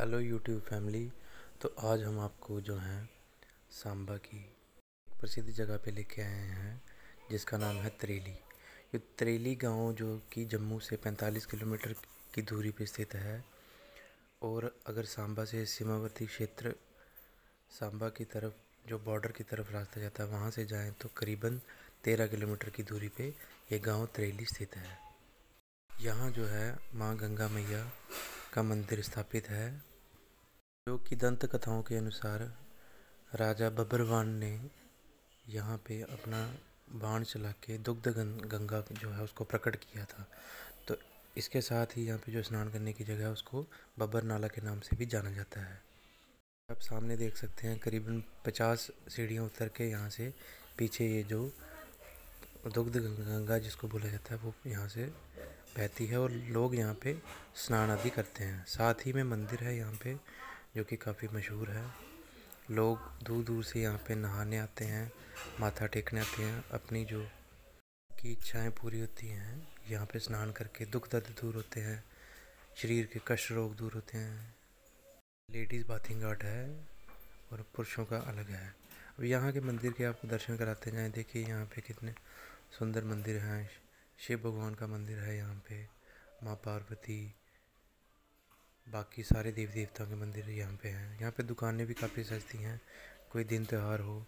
hello YouTube family तो आज हम आपको जो है सांबा की प्रसिद्ध जगह पे लेके आए हैं जिसका नाम है त्रेली ये त्रेली गांव जो कि जम्मू से 45 किलोमीटर की दूरी पर स्थित है और अगर सांबा से सीमावर्ती क्षेत्र सांबा की तरफ जो बॉर्डर की तरफ रास्ता जाता है वहाँ से जाएं तो करीबन 13 किलोमीटर की दूरी पे ये गांव त्रेली स्थित है यहाँ जो है माँ गंगा मैया का मंदिर स्थापित है जो कि दंत कथाओं के अनुसार राजा बब्बरवान ने यहाँ पे अपना बाण चला के दुग्ध गंगा जो है उसको प्रकट किया था तो इसके साथ ही यहाँ पे जो स्नान करने की जगह है उसको बब्बर नाला के नाम से भी जाना जाता है आप सामने देख सकते हैं करीबन पचास सीढ़ियाँ उतर के यहाँ से पीछे ये जो दुग्ध गंगा जिसको बोला जाता है वो यहाँ से बहती है और लोग यहाँ पे स्नान आदि करते हैं साथ ही में मंदिर है यहाँ पे जो कि काफ़ी मशहूर है लोग दूर दूर से यहाँ पे नहाने आते हैं माथा टेकने आते हैं अपनी जो की इच्छाएं पूरी होती हैं यहाँ पे स्नान करके दुख दर्द दूर होते हैं शरीर के कष्ट रोग दूर होते हैं लेडीज़ बाथिंग घाट है और पुरुषों का अलग है अब यहाँ के मंदिर के आपको दर्शन कराते जाएँ देखिए यहाँ पे कितने सुंदर मंदिर हैं शिव भगवान का मंदिर है यहाँ पे माँ पार्वती बाकी सारे देवी देवताओं के मंदिर यहाँ पे हैं यहाँ पे दुकानें भी काफ़ी सस्ती हैं कोई दिन त्यौहार हो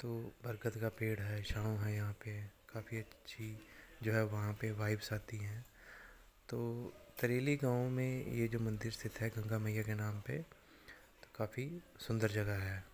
तो बरगद का पेड़ है छाँव है यहाँ पे काफ़ी अच्छी जो है वहाँ पे वाइब्स आती हैं तो तरेली गांव में ये जो मंदिर स्थित है गंगा मैया के नाम पे तो काफ़ी सुंदर जगह है